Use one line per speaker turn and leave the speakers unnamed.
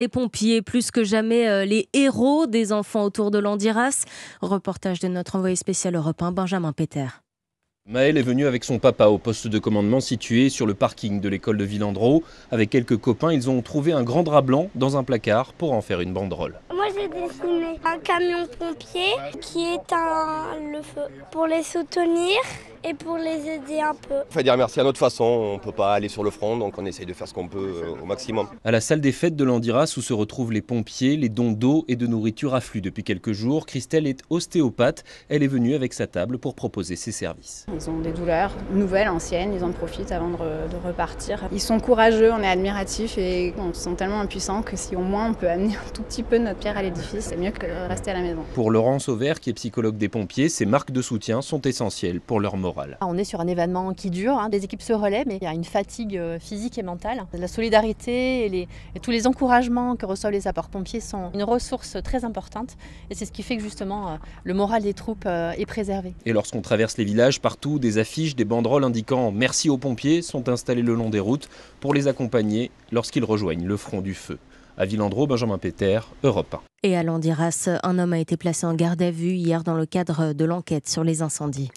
Les pompiers, plus que jamais euh, les héros des enfants autour de l'Andiras. Reportage de notre envoyé spécial européen Benjamin Péter.
Maël est venu avec son papa au poste de commandement situé sur le parking de l'école de Villandreau. Avec quelques copains, ils ont trouvé un grand drap blanc dans un placard pour en faire une banderole
j'ai dessiné un camion pompier qui éteint le feu pour les soutenir et pour les aider un peu.
On faut dire merci à notre façon, on ne peut pas aller sur le front, donc on essaye de faire ce qu'on peut euh, au maximum. À la salle des fêtes de l'Andiras où se retrouvent les pompiers, les dons d'eau et de nourriture affluent depuis quelques jours. Christelle est ostéopathe, elle est venue avec sa table pour proposer ses services.
Ils ont des douleurs nouvelles, anciennes, ils en profitent avant de, repartir. Ils sont courageux, on est admiratifs et on se sent tellement impuissant que si au
moins on peut amener un tout petit peu notre pierre à c'est mieux que rester à la maison.
Pour Laurence Auvert, qui est psychologue des pompiers, ces marques de soutien sont essentielles pour leur morale.
On est sur un événement qui dure, hein. des équipes se relaient, mais il y a une fatigue euh, physique et mentale. La solidarité et, tous les encouragements que reçoivent les apports pompiers sont une ressource très importante et c'est ce qui fait que justement euh, le moral des troupes euh, est préservé.
Et lorsqu'on traverse les villages, partout des affiches, des banderoles indiquant merci aux pompiers sont installées le long des routes pour les accompagner lorsqu'ils rejoignent le front du feu. À Villandreau, Benjamin Péter, Europe 1.
Et à Landiras, un homme a été placé en garde à vue hier dans le cadre de l'enquête sur les incendies.